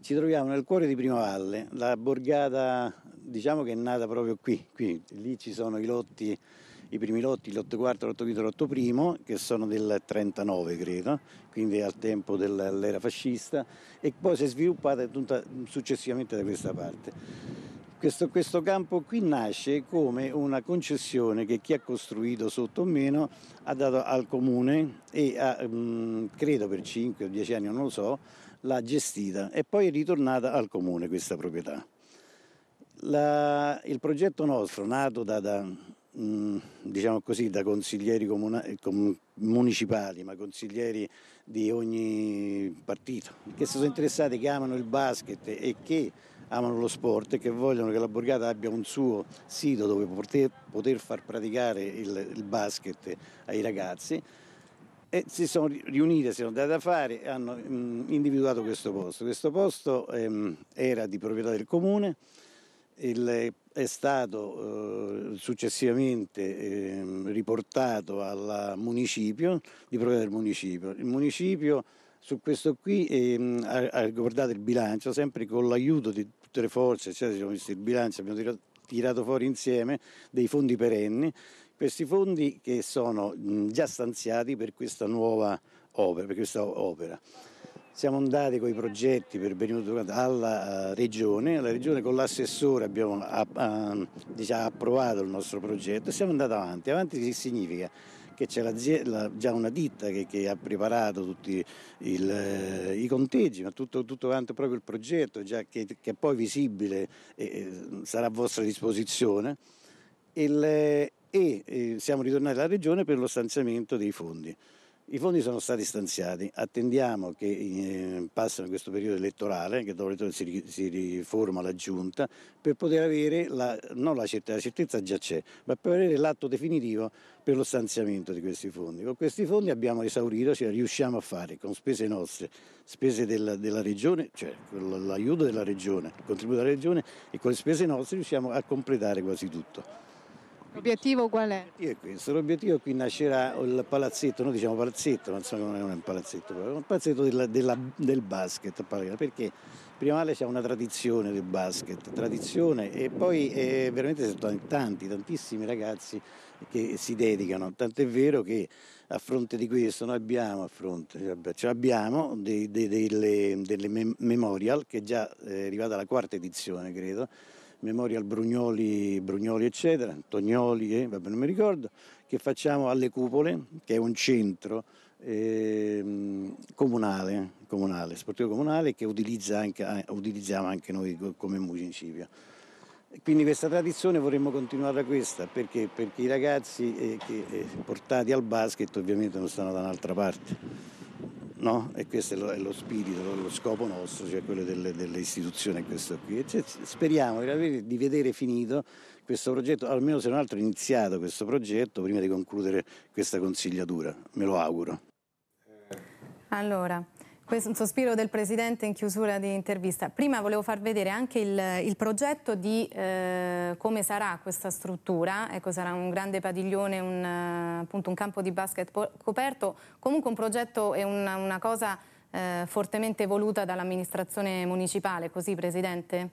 Ci troviamo nel cuore di Primavalle, la borgata diciamo che è nata proprio qui, qui. lì ci sono i lotti, i primi lotti, l'8 quarto, l'8 quinto, l'8 primo, che sono del 39 credo, quindi al tempo dell'era fascista e poi si è sviluppata tutta, successivamente da questa parte. Questo, questo campo qui nasce come una concessione che chi ha costruito sotto o meno ha dato al comune e a, mh, credo per 5 o 10 anni, non lo so, l'ha gestita e poi è ritornata al comune questa proprietà. La, il progetto nostro, nato da, da, mm, diciamo così, da consiglieri comuna, com, municipali, ma consiglieri di ogni partito, che sono interessati, che amano il basket e che amano lo sport e che vogliono che la borgata abbia un suo sito dove poter, poter far praticare il, il basket ai ragazzi, e si sono riunite, si sono date da fare e hanno mh, individuato questo posto. Questo posto ehm, era di proprietà del comune, il, è stato eh, successivamente eh, riportato al municipio, di proprietà del municipio. Il municipio su questo qui ehm, ha, ha ricordato il bilancio, sempre con l'aiuto di tutte le forze, cioè, siamo il bilancio, abbiamo tirato, tirato fuori insieme dei fondi perenni questi fondi che sono già stanziati per questa nuova opera, per questa opera. Siamo andati con i progetti per Benvenuto alla eh, Regione, la Regione con l'assessore abbiamo diciamo, approvato il nostro progetto e siamo andati avanti. Avanti significa che c'è già una ditta che, che ha preparato tutti il, eh, i conteggi, ma tutto, tutto, quanto proprio il progetto, già che, che è poi visibile e sarà a vostra disposizione. Il, e eh, siamo ritornati alla Regione per lo stanziamento dei fondi. I fondi sono stati stanziati, attendiamo che eh, passino questo periodo elettorale, che dopo l'elezione si, riforma la giunta, per poter avere, la, non la certezza, la certezza già c'è, ma per avere l'atto definitivo per lo stanziamento di questi fondi. Con questi fondi abbiamo esaurito, cioè riusciamo a fare con spese nostre, spese della, della regione, cioè con l'aiuto della regione, il contributo della regione e con le spese nostre riusciamo a completare quasi tutto. L'obiettivo qual è? L'obiettivo è questo, l'obiettivo qui nascerà il palazzetto, noi diciamo palazzetto, ma insomma non è un palazzetto, è un palazzetto della, della, del basket a Palermo, perché Primale c'è una tradizione del basket, tradizione e poi eh, veramente sono tanti, tantissimi ragazzi che si dedicano, tant'è vero che a fronte di questo noi abbiamo, a fronte, cioè, abbiamo dei, dei, delle, delle, memorial che è già eh, è arrivata la quarta edizione credo, Memorial Brugnoli, Brugnoli eccetera, Tognoli, eh, vabbè non mi ricordo, che facciamo alle Cupole, che è un centro eh, comunale, comunale, sportivo comunale che utilizza anche, eh, utilizziamo anche noi come municipio. Quindi questa tradizione vorremmo continuare questa perché, perché i ragazzi eh, che, eh, portati al basket ovviamente non stanno da un'altra parte no? E questo è lo, è lo spirito, lo, scopo nostro, cioè quello delle, delle istituzioni, questo qui. Cioè, speriamo di, di vedere finito questo progetto, almeno se non altro iniziato questo progetto prima di concludere questa consigliatura, me lo auguro. Allora, questo è un sospiro del Presidente in chiusura di intervista. Prima volevo far vedere anche il, il progetto di eh, come sarà questa struttura. Ecco, sarà un grande padiglione, un, eh, appunto, un campo di basket coperto. Comunque un progetto e una, una cosa eh, fortemente voluta dall'amministrazione municipale, così Presidente?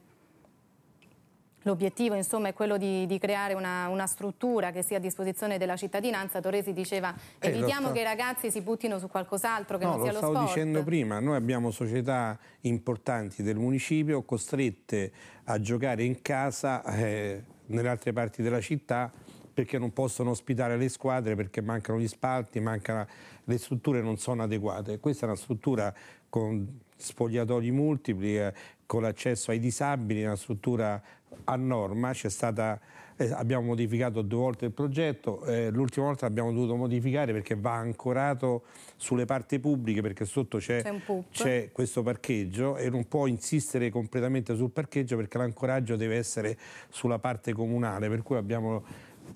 L'obiettivo insomma è quello di, di creare una, una, struttura che sia a disposizione della cittadinanza. Toresi diceva eh, evitiamo sta... che i ragazzi si buttino su qualcos'altro che no, non sia lo, lo sport. lo stavo dicendo prima, noi abbiamo società importanti del municipio costrette a giocare in casa eh, nelle altre parti della città perché non possono ospitare le squadre, perché mancano gli spalti, mancano, le strutture non sono adeguate. Questa è una struttura con sfogliatoi multipli, eh, con l'accesso ai disabili, una struttura a norma, stata, eh, abbiamo modificato due volte il progetto, eh, l'ultima volta l'abbiamo dovuto modificare perché va ancorato sulle parti pubbliche perché sotto c'è, questo parcheggio e non può insistere completamente sul parcheggio perché l'ancoraggio deve essere sulla parte comunale, per cui abbiamo,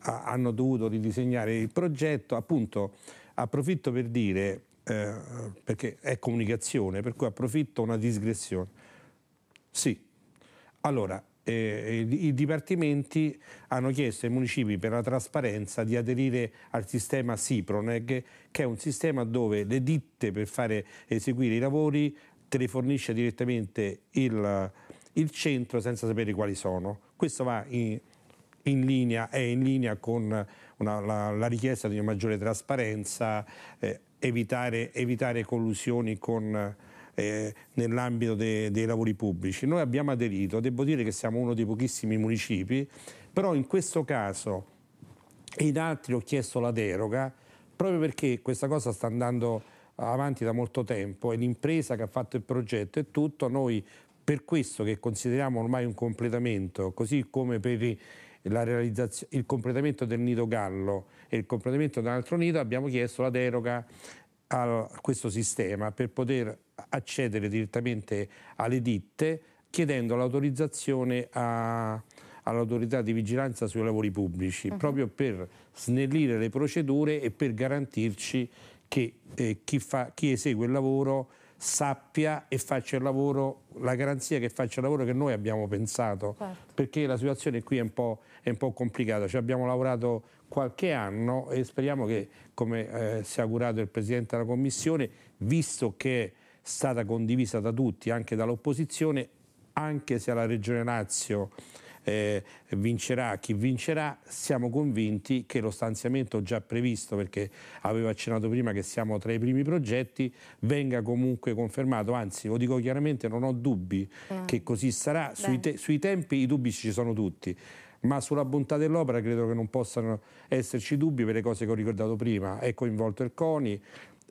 a, hanno dovuto ridisegnare il progetto. Appunto, approfitto per dire, eh, perché è comunicazione, per cui approfitto una digressione sì. Allora, eh, i dipartimenti hanno chiesto ai municipi per la trasparenza di aderire al sistema SIPRONEG, che è un sistema dove le ditte per fare eseguire i lavori te direttamente il, il centro senza sapere quali sono. Questo va in, in linea, è in linea con una, la, la, richiesta di una maggiore trasparenza, eh, evitare, evitare, collusioni con eh, nell'ambito de, dei lavori pubblici. Noi abbiamo aderito, devo dire che siamo uno dei pochissimi municipi, però in questo caso e in altri ho chiesto la deroga proprio perché questa cosa sta andando avanti da molto tempo e l'impresa che ha fatto il progetto è tutto, noi per questo che consideriamo ormai un completamento, così come per i il completamento del nido gallo e il completamento di un altro nido abbiamo chiesto la deroga a questo sistema per poter accedere direttamente alle ditte chiedendo l'autorizzazione all'autorità di vigilanza sui lavori pubblici, uh mhm. -huh. proprio per snellire le procedure e per garantirci che eh, chi, fa, chi, esegue il lavoro sappia e faccia il lavoro, la garanzia che faccia il lavoro che noi abbiamo pensato, certo. perché la situazione qui è un po', è un po complicata, cioè abbiamo lavorato qualche anno e speriamo che, come eh, si è augurato il Presidente della Commissione, visto che è stata condivisa da tutti, anche dall'opposizione, anche se alla Regione Lazio eh, vincerà chi vincerà, siamo convinti che lo stanziamento già previsto, perché avevo accennato prima che siamo tra i primi progetti, venga comunque confermato, anzi lo dico chiaramente non ho dubbi eh. che così sarà, sui, te sui tempi i dubbi ci sono tutti, ma sulla bontà dell'opera credo che non possano esserci dubbi per le cose che ho ricordato prima. È coinvolto il CONI,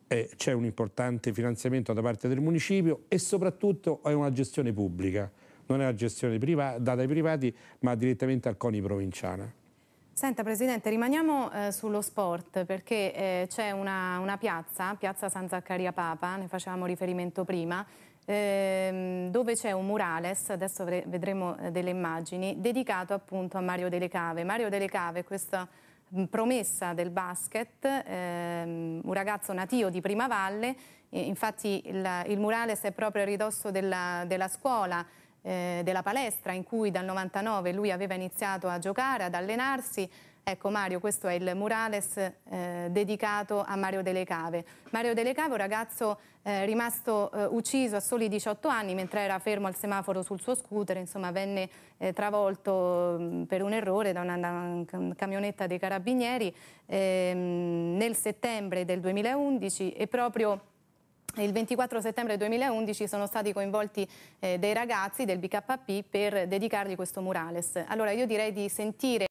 eh, c'è un importante finanziamento da parte del municipio e soprattutto è una gestione pubblica, non è una gestione data ai privati ma direttamente al CONI provinciana. Senta Presidente, rimaniamo eh, sullo sport perché eh, c'è una, una piazza, piazza San Zaccaria Papa, ne facevamo riferimento prima, ehm, dove c'è un murales, adesso vedremo eh, delle immagini, dedicato appunto a Mario Delle Cave. Mario Delle Cave, questa mm, promessa del basket, ehm, un ragazzo natio di Prima Valle, infatti il, il, murales è proprio a ridosso della, della scuola, eh, della palestra in cui dal 99 lui aveva iniziato a giocare, ad allenarsi, Ecco Mario, questo è il murales eh, dedicato a Mario Delle Cave. Mario Delle Cave un ragazzo eh, rimasto eh, ucciso a soli 18 anni mentre era fermo al semaforo sul suo scooter, insomma venne eh, travolto mh, mm, per un errore da una, da una camionetta dei carabinieri ehm, nel settembre del 2011 e proprio il 24 settembre 2011 sono stati coinvolti eh, dei ragazzi del BKP per dedicargli questo murales. Allora io direi di sentire